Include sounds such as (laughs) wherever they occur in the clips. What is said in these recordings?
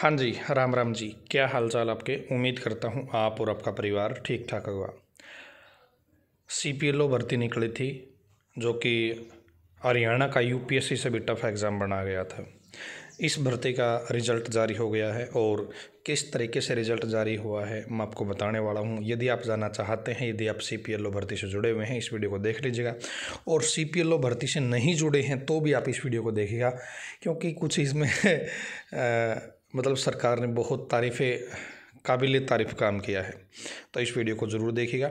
हाँ जी राम राम जी क्या हालचाल आपके उम्मीद करता हूँ आप और आपका परिवार ठीक ठाक होगा सी पी एल ओ भर्ती निकली थी जो कि हरियाणा का यूपीएससी से भी टफ एग्ज़ाम बना गया था इस भर्ती का रिज़ल्ट जारी हो गया है और किस तरीके से रिज़ल्ट जारी हुआ है मैं आपको बताने वाला हूँ यदि आप जानना चाहते हैं यदि आप सी पी एल ओ भर्ती से जुड़े हुए हैं इस वीडियो को देख लीजिएगा और सी पी एल ओ भर्ती से नहीं जुड़े हैं तो भी आप इस वीडियो को देखिएगा क्योंकि कुछ इसमें (laughs) मतलब सरकार ने बहुत तारीफ़ें काबिल तारीफ़ काम किया है तो इस वीडियो को ज़रूर देखिएगा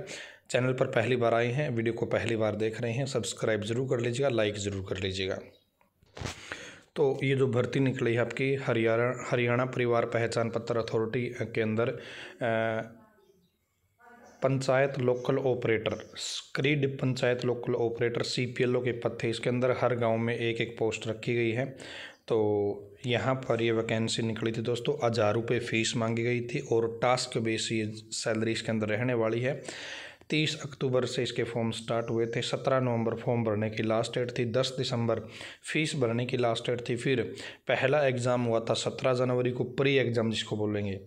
चैनल पर पहली बार आए हैं वीडियो को पहली बार देख रहे हैं सब्सक्राइब ज़रूर कर लीजिएगा लाइक ज़रूर कर लीजिएगा तो ये जो भर्ती निकली है आपकी हरियाणा हरियाणा परिवार पहचान पत्र अथॉरिटी के अंदर पंचायत लोकल ऑपरेटर स्क्रीड panchayat local operator C P L O के पद थे इसके अंदर हर गांव में एक एक पोस्ट रखी गई है तो यहाँ पर ये वैकेंसी निकली थी दोस्तों हज़ार रुपये फ़ीस मांगी गई थी और टास्क बेस ये सैलरी इसके अंदर रहने वाली है तीस अक्टूबर से इसके फॉर्म स्टार्ट हुए थे सत्रह नवंबर फॉर्म भरने की लास्ट डेट थी दस दिसंबर फीस भरने की लास्ट डेट थी फिर पहला एग्ज़ाम हुआ था सत्रह जनवरी को प्री एग्ज़ाम जिसको बोलेंगे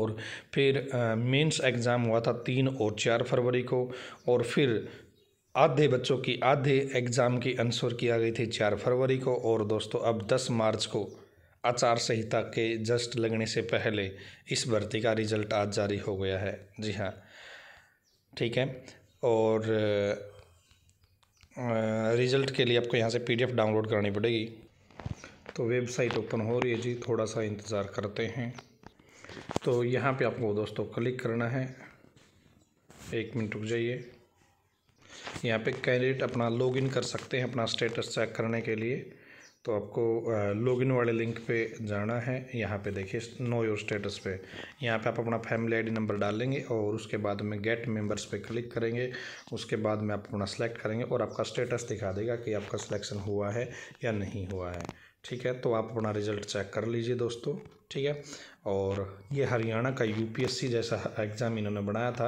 और फिर मेंस एग्ज़ाम हुआ था तीन और चार फरवरी को और फिर आधे बच्चों की आधे एग्ज़ाम की अनसुर किया गई थी चार फरवरी को और दोस्तों अब दस मार्च को आचार संहिता के जस्ट लगने से पहले इस भर्ती का रिज़ल्ट आज जारी हो गया है जी हाँ ठीक है और रिज़ल्ट के लिए आपको यहाँ से पीडीएफ डाउनलोड करनी पड़ेगी तो वेबसाइट ओपन हो रही है जी थोड़ा सा इंतज़ार करते हैं तो यहाँ पे आपको दोस्तों क्लिक करना है एक मिनट रुक जाइए यहाँ पे कैंडिडेट अपना लॉगिन कर सकते हैं अपना स्टेटस चेक करने के लिए तो आपको लॉगिन वाले लिंक पे जाना है यहाँ पे देखिए नो योर स्टेटस पे यहाँ पे आप अपना फैमिली आईडी नंबर डालेंगे और उसके बाद में गेट मेंबर्स पे क्लिक करेंगे उसके बाद में आप अपना सेलेक्ट करेंगे और आपका स्टेटस दिखा देगा कि आपका सिलेक्शन हुआ है या नहीं हुआ है ठीक है तो आप अपना रिज़ल्ट चेक कर लीजिए दोस्तों ठीक है और ये हरियाणा का यूपीएससी जैसा एग्ज़ाम इन्होंने बनाया था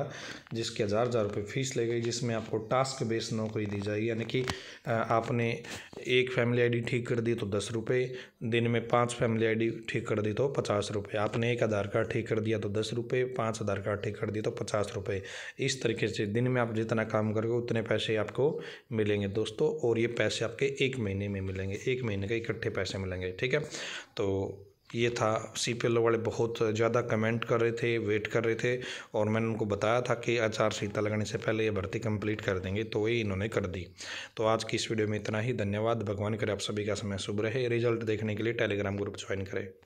जिसके हज़ार हज़ार रुपये फ़ीस ले गई जिसमें आपको टास्क बेस नौकरी दी जाएगी यानी कि आपने एक फैमिली आईडी ठीक कर दी तो दस रुपये दिन में पांच फैमिली आईडी ठीक कर दी तो पचास रुपये आपने एक आधार कार्ड ठीक कर दिया तो दस रुपये पाँच आधार कार्ड ठीक कर दिया तो पचास रुपये इस तरीके से दिन में आप जितना काम करोगे उतने पैसे आपको मिलेंगे दोस्तों और ये पैसे आपके एक महीने में मिलेंगे एक महीने के इकट्ठे पैसे मिलेंगे ठीक है तो ये था सी पी वाले बहुत ज़्यादा कमेंट कर रहे थे वेट कर रहे थे और मैंने उनको बताया था कि आचार संहिता लगने से पहले ये भर्ती कंप्लीट कर देंगे तो ये इन्होंने कर दी तो आज की इस वीडियो में इतना ही धन्यवाद भगवान करे आप सभी का समय शुभ रहे रिजल्ट देखने के लिए टेलीग्राम ग्रुप ज्वाइन करें